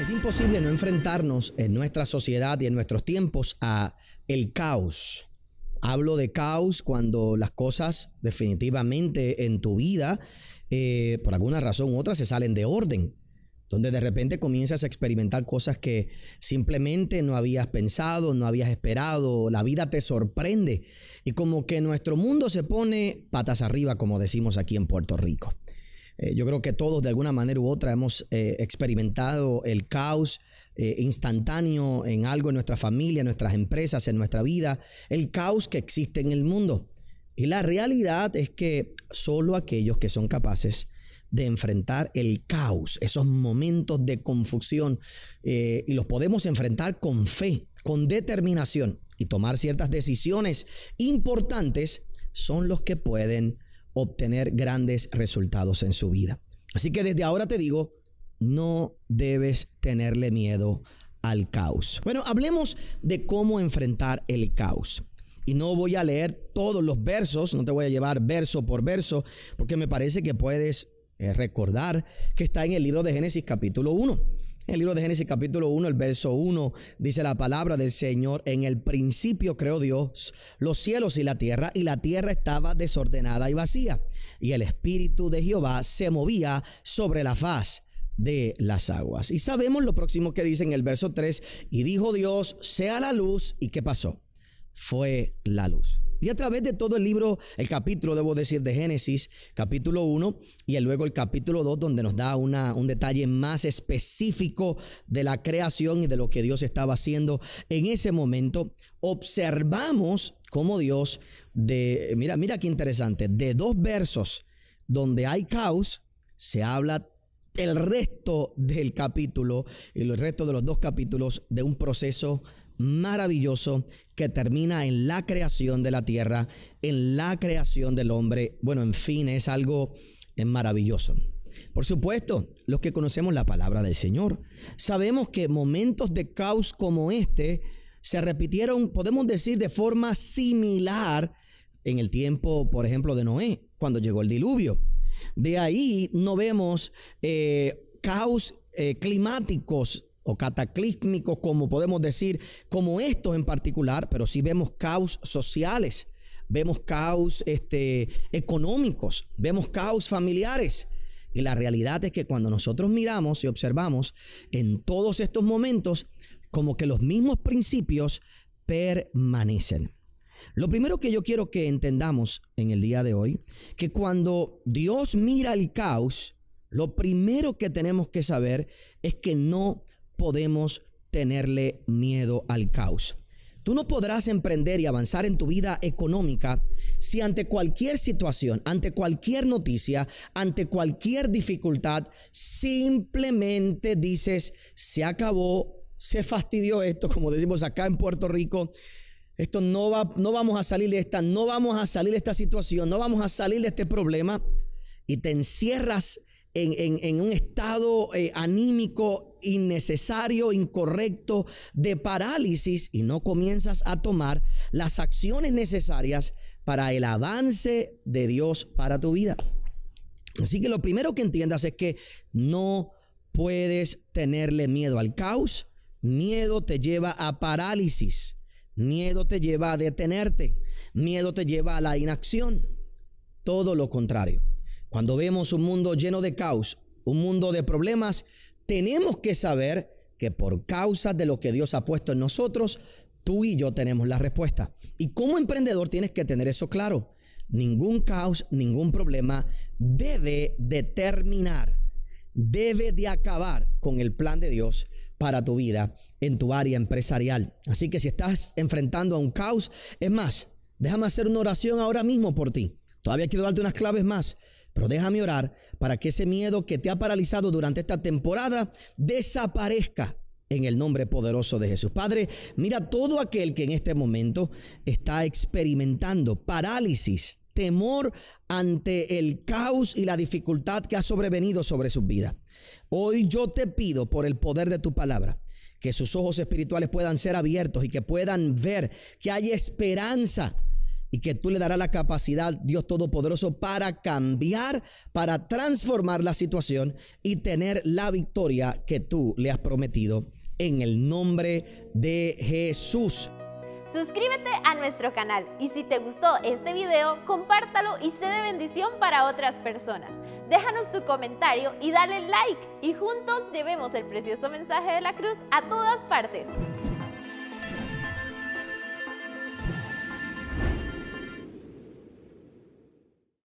Es imposible no enfrentarnos en nuestra sociedad y en nuestros tiempos a el caos. Hablo de caos cuando las cosas definitivamente en tu vida, eh, por alguna razón u otra, se salen de orden donde de repente comienzas a experimentar cosas que simplemente no habías pensado, no habías esperado, la vida te sorprende y como que nuestro mundo se pone patas arriba, como decimos aquí en Puerto Rico. Eh, yo creo que todos de alguna manera u otra hemos eh, experimentado el caos eh, instantáneo en algo en nuestra familia, en nuestras empresas, en nuestra vida, el caos que existe en el mundo. Y la realidad es que solo aquellos que son capaces de enfrentar el caos, esos momentos de confusión, y los podemos enfrentar con fe, con determinación y tomar ciertas decisiones importantes, son los que pueden obtener grandes resultados en su vida. Así que desde ahora te digo, no debes tenerle miedo al caos. Bueno, hablemos de cómo enfrentar el caos. Y no voy a leer todos los versos, no te voy a llevar verso por verso, porque me parece que puedes eh, recordar que está en el libro de Génesis capítulo 1. En el libro de Génesis capítulo 1, el verso 1, dice la palabra del Señor, en el principio creó Dios los cielos y la tierra, y la tierra estaba desordenada y vacía, y el Espíritu de Jehová se movía sobre la faz de las aguas. Y sabemos lo próximo que dice en el verso 3, y dijo Dios, sea la luz, ¿y qué pasó? Fue la luz. Y a través de todo el libro, el capítulo, debo decir, de Génesis, capítulo 1, y luego el capítulo 2, donde nos da un detalle más específico de la creación y de lo que Dios estaba haciendo en ese momento, observamos cómo Dios, de, mira, mira qué interesante, de dos versos donde hay caos, se habla el resto del capítulo y el resto de los dos capítulos de un proceso maravilloso que termina en la creación de la tierra, en la creación del hombre. Bueno, en fin, es algo maravilloso. Por supuesto, los que conocemos la palabra del Señor, sabemos que momentos de caos como este se repitieron, podemos decir, de forma similar en el tiempo, por ejemplo, de Noé, cuando llegó el diluvio. De ahí no vemos eh, caos eh, climáticos o cataclísmicos, como podemos decir, como estos en particular, pero sí vemos caos sociales, vemos caos este, económicos, vemos caos familiares. Y la realidad es que cuando nosotros miramos y observamos en todos estos momentos, como que los mismos principios permanecen. Lo primero que yo quiero que entendamos en el día de hoy, que cuando Dios mira el caos, lo primero que tenemos que saber es que no podemos tenerle miedo al caos. Tú no podrás emprender y avanzar en tu vida económica si ante cualquier situación, ante cualquier noticia, ante cualquier dificultad, simplemente dices, se acabó, se fastidió esto, como decimos acá en Puerto Rico, esto no va, no vamos a salir de esta, no vamos a salir de esta situación, no vamos a salir de este problema. Y te encierras en, un estado eh, anímico innecesario, incorrecto, de parálisis y no comienzas a tomar las acciones necesarias para el avance de Dios para tu vida. Así que lo primero que entiendas es que no puedes tenerle miedo al caos. Miedo te lleva a parálisis. Miedo te lleva a detenerte. Miedo te lleva a la inacción. Todo lo contrario. Cuando vemos un mundo lleno de caos, un mundo de problemas, tenemos que saber que por causa de lo que Dios ha puesto en nosotros, tú y yo tenemos la respuesta. Y como emprendedor tienes que tener eso claro. Ningún caos, ningún problema debe determinar, debe de acabar con el plan de Dios para tu vida en tu área empresarial. Así que si estás enfrentando a un caos, es más, déjame hacer una oración ahora mismo por ti. Todavía quiero darte unas claves más pero déjame orar para que ese miedo que te ha paralizado durante esta temporada desaparezca en el nombre poderoso de Jesús. Padre, mira todo aquel que en este momento está experimentando parálisis, temor ante el caos y la dificultad que ha sobrevenido sobre su vida. Hoy yo te pido por el poder de tu palabra que sus ojos espirituales puedan ser abiertos y que puedan ver que hay esperanza y que tú le darás la capacidad, Dios Todopoderoso, para cambiar, para transformar la situación y tener la victoria que tú le has prometido en el nombre de Jesús. Suscríbete a nuestro canal y si te gustó este video, compártalo y sé de bendición para otras personas. Déjanos tu comentario y dale like y juntos llevemos el precioso mensaje de la cruz a todas partes.